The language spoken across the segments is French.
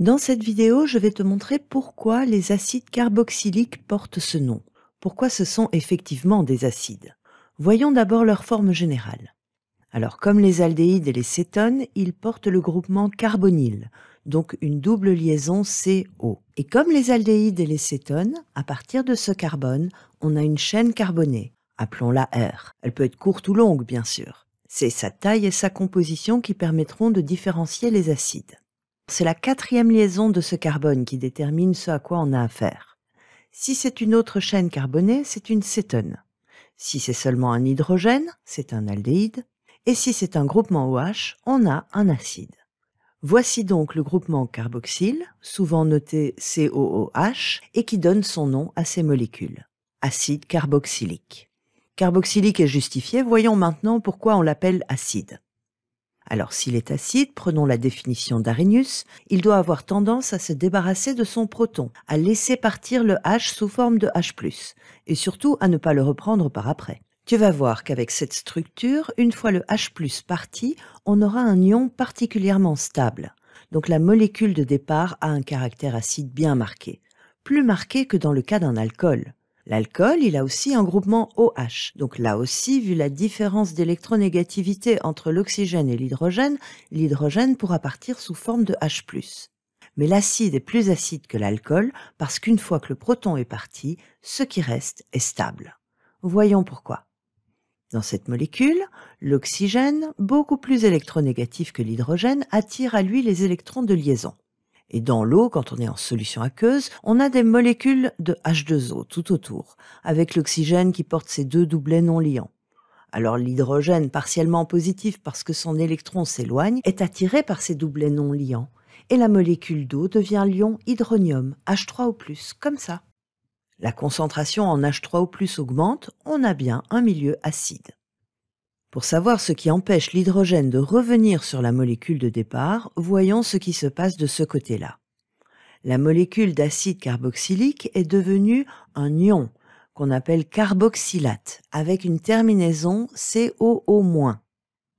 Dans cette vidéo, je vais te montrer pourquoi les acides carboxyliques portent ce nom, pourquoi ce sont effectivement des acides. Voyons d'abord leur forme générale. Alors comme les aldéhydes et les cétones, ils portent le groupement carbonyl, donc une double liaison CO. Et comme les aldéhydes et les cétones, à partir de ce carbone, on a une chaîne carbonée, appelons-la R. Elle peut être courte ou longue, bien sûr. C'est sa taille et sa composition qui permettront de différencier les acides. C'est la quatrième liaison de ce carbone qui détermine ce à quoi on a affaire. Si c'est une autre chaîne carbonée, c'est une cétone. Si c'est seulement un hydrogène, c'est un aldéhyde. Et si c'est un groupement OH, on a un acide. Voici donc le groupement carboxyle, souvent noté COOH, et qui donne son nom à ces molécules. Acide carboxylique. Carboxylique est justifié, voyons maintenant pourquoi on l'appelle acide. Alors s'il est acide, prenons la définition d'Arrhenius, il doit avoir tendance à se débarrasser de son proton, à laisser partir le H sous forme de H ⁇ et surtout à ne pas le reprendre par après. Tu vas voir qu'avec cette structure, une fois le H parti, on aura un ion particulièrement stable. Donc la molécule de départ a un caractère acide bien marqué, plus marqué que dans le cas d'un alcool. L'alcool, il a aussi un groupement OH. Donc là aussi, vu la différence d'électronégativité entre l'oxygène et l'hydrogène, l'hydrogène pourra partir sous forme de H+. Mais l'acide est plus acide que l'alcool parce qu'une fois que le proton est parti, ce qui reste est stable. Voyons pourquoi. Dans cette molécule, l'oxygène, beaucoup plus électronégatif que l'hydrogène, attire à lui les électrons de liaison. Et dans l'eau, quand on est en solution aqueuse, on a des molécules de H2O tout autour, avec l'oxygène qui porte ces deux doublets non liants. Alors l'hydrogène, partiellement positif parce que son électron s'éloigne, est attiré par ces doublets non liants, et la molécule d'eau devient l'ion hydronium, H3O+, comme ça. La concentration en H3O+, augmente, on a bien un milieu acide. Pour savoir ce qui empêche l'hydrogène de revenir sur la molécule de départ, voyons ce qui se passe de ce côté-là. La molécule d'acide carboxylique est devenue un ion qu'on appelle carboxylate avec une terminaison COO-.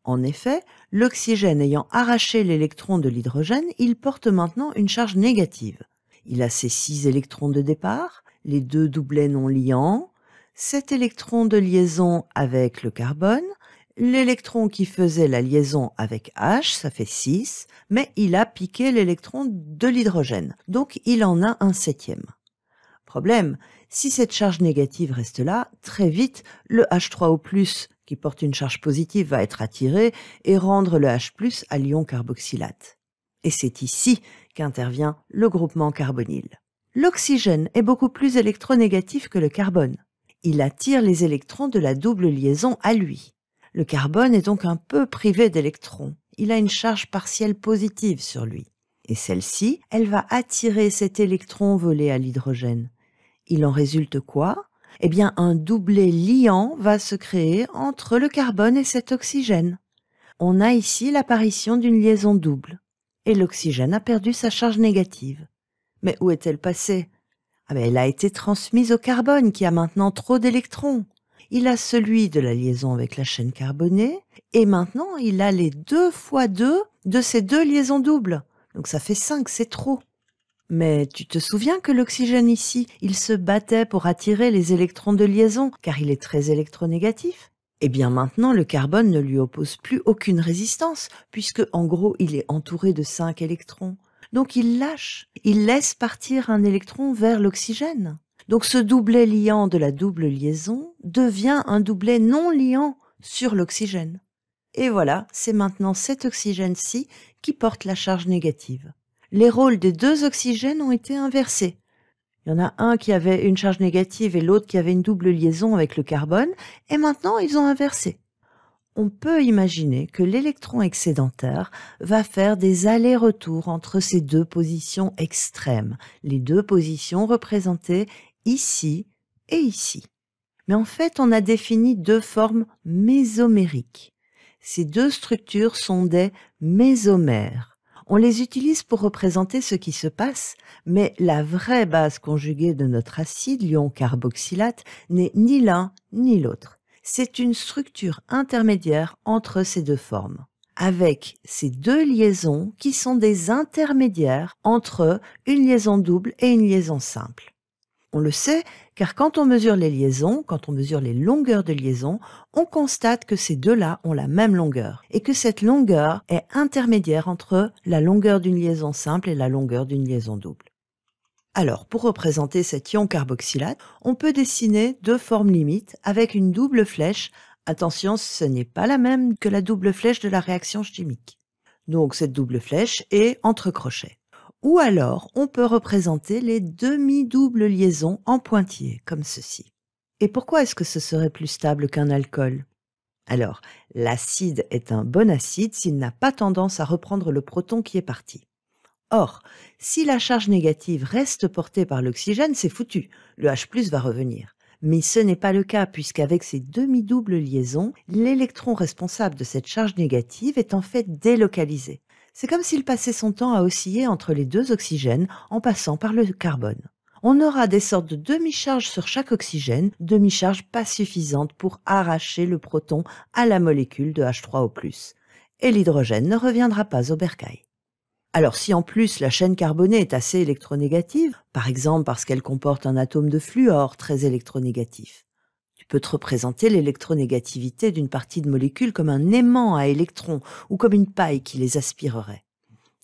En effet, l'oxygène ayant arraché l'électron de l'hydrogène, il porte maintenant une charge négative. Il a ses 6 électrons de départ, les deux doublets non liants, 7 électrons de liaison avec le carbone, l'électron qui faisait la liaison avec H, ça fait 6, mais il a piqué l'électron de l'hydrogène, donc il en a un septième. Problème, si cette charge négative reste là, très vite, le H3O+, qui porte une charge positive, va être attiré et rendre le H+, à l'ion carboxylate. Et c'est ici qu'intervient le groupement carbonyle. L'oxygène est beaucoup plus électronégatif que le carbone. Il attire les électrons de la double liaison à lui. Le carbone est donc un peu privé d'électrons. Il a une charge partielle positive sur lui. Et celle-ci, elle va attirer cet électron volé à l'hydrogène. Il en résulte quoi Eh bien, un doublé liant va se créer entre le carbone et cet oxygène. On a ici l'apparition d'une liaison double. Et l'oxygène a perdu sa charge négative. Mais où est-elle passée ah ben, Elle a été transmise au carbone qui a maintenant trop d'électrons il a celui de la liaison avec la chaîne carbonée, et maintenant il a les deux fois deux de ces deux liaisons doubles. Donc ça fait 5, c'est trop. Mais tu te souviens que l'oxygène ici, il se battait pour attirer les électrons de liaison, car il est très électronégatif Eh bien maintenant, le carbone ne lui oppose plus aucune résistance, puisque en gros, il est entouré de 5 électrons. Donc il lâche, il laisse partir un électron vers l'oxygène. Donc ce doublet liant de la double liaison devient un doublet non liant sur l'oxygène. Et voilà, c'est maintenant cet oxygène-ci qui porte la charge négative. Les rôles des deux oxygènes ont été inversés. Il y en a un qui avait une charge négative et l'autre qui avait une double liaison avec le carbone, et maintenant ils ont inversé. On peut imaginer que l'électron excédentaire va faire des allers-retours entre ces deux positions extrêmes, les deux positions représentées ici et ici. Mais en fait, on a défini deux formes mésomériques. Ces deux structures sont des mésomères. On les utilise pour représenter ce qui se passe, mais la vraie base conjuguée de notre acide, l'ion carboxylate, n'est ni l'un ni l'autre. C'est une structure intermédiaire entre ces deux formes avec ces deux liaisons qui sont des intermédiaires entre une liaison double et une liaison simple. On le sait, car quand on mesure les liaisons, quand on mesure les longueurs de liaison, on constate que ces deux-là ont la même longueur, et que cette longueur est intermédiaire entre la longueur d'une liaison simple et la longueur d'une liaison double. Alors, pour représenter cet ion carboxylate, on peut dessiner deux formes limites avec une double flèche. Attention, ce n'est pas la même que la double flèche de la réaction chimique. Donc, cette double flèche est entre crochets. Ou alors, on peut représenter les demi-doubles liaisons en pointillés, comme ceci. Et pourquoi est-ce que ce serait plus stable qu'un alcool Alors, l'acide est un bon acide s'il n'a pas tendance à reprendre le proton qui est parti. Or, si la charge négative reste portée par l'oxygène, c'est foutu, le H va revenir. Mais ce n'est pas le cas puisqu'avec ces demi-doubles liaisons, l'électron responsable de cette charge négative est en fait délocalisé. C'est comme s'il passait son temps à osciller entre les deux oxygènes en passant par le carbone. On aura des sortes de demi-charges sur chaque oxygène, demi-charges pas suffisantes pour arracher le proton à la molécule de H3O+. Et l'hydrogène ne reviendra pas au bercail. Alors si en plus la chaîne carbonée est assez électronégative, par exemple parce qu'elle comporte un atome de fluor très électronégatif, peut représenter l'électronégativité d'une partie de molécule comme un aimant à électrons ou comme une paille qui les aspirerait.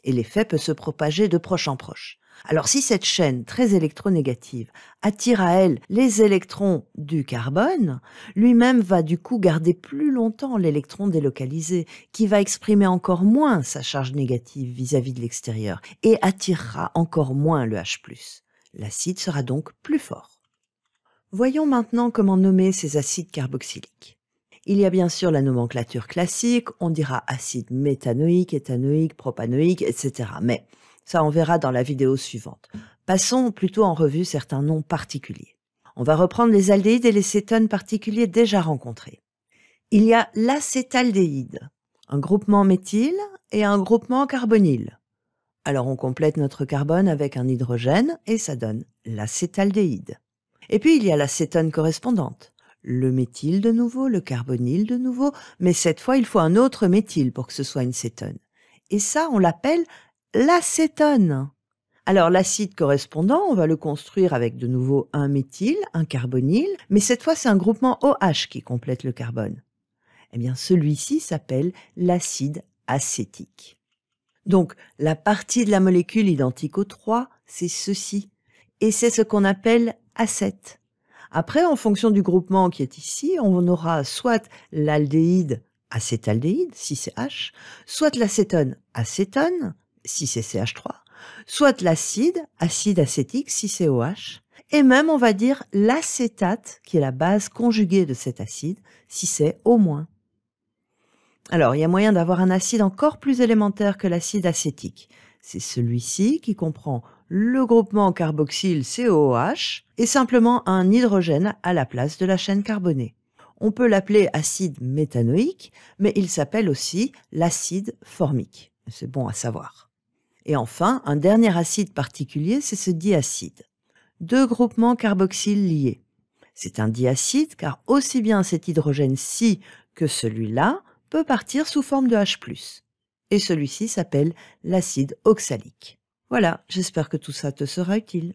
Et l'effet peut se propager de proche en proche. Alors si cette chaîne très électronégative attire à elle les électrons du carbone, lui-même va du coup garder plus longtemps l'électron délocalisé, qui va exprimer encore moins sa charge négative vis à -vis de l'extérieur, et attirera encore moins le H ⁇ L'acide sera donc plus fort. Voyons maintenant comment nommer ces acides carboxyliques. Il y a bien sûr la nomenclature classique, on dira acide méthanoïque, éthanoïque, propanoïque, etc. Mais ça on verra dans la vidéo suivante. Passons plutôt en revue certains noms particuliers. On va reprendre les aldéhydes et les cétones particuliers déjà rencontrés. Il y a l'acétaldéhyde, un groupement méthyle et un groupement carbonyle. Alors on complète notre carbone avec un hydrogène et ça donne l'acétaldéhyde. Et puis il y a la correspondante. Le méthyle de nouveau, le carbonyle de nouveau, mais cette fois il faut un autre méthyle pour que ce soit une cétone. Et ça, on l'appelle l'acétone. Alors l'acide correspondant, on va le construire avec de nouveau un méthyle, un carbonyle, mais cette fois c'est un groupement OH qui complète le carbone. Eh bien celui-ci s'appelle l'acide acétique. Donc la partie de la molécule identique au 3, c'est ceci. Et c'est ce qu'on appelle après, en fonction du groupement qui est ici, on aura soit l'aldéhyde acétaldéhyde, si c'est H, soit l'acétone acétone, si c'est CH3, soit l'acide, acide acétique, si c'est OH, et même on va dire l'acétate, qui est la base conjuguée de cet acide, si c'est au moins. Alors, il y a moyen d'avoir un acide encore plus élémentaire que l'acide acétique. C'est celui-ci qui comprend le groupement carboxyle COOH est simplement un hydrogène à la place de la chaîne carbonée. On peut l'appeler acide méthanoïque, mais il s'appelle aussi l'acide formique. C'est bon à savoir. Et enfin, un dernier acide particulier, c'est ce diacide. Deux groupements carboxyles liés. C'est un diacide car aussi bien cet hydrogène-ci que celui-là peut partir sous forme de H+. Et celui-ci s'appelle l'acide oxalique. Voilà, j'espère que tout ça te sera utile.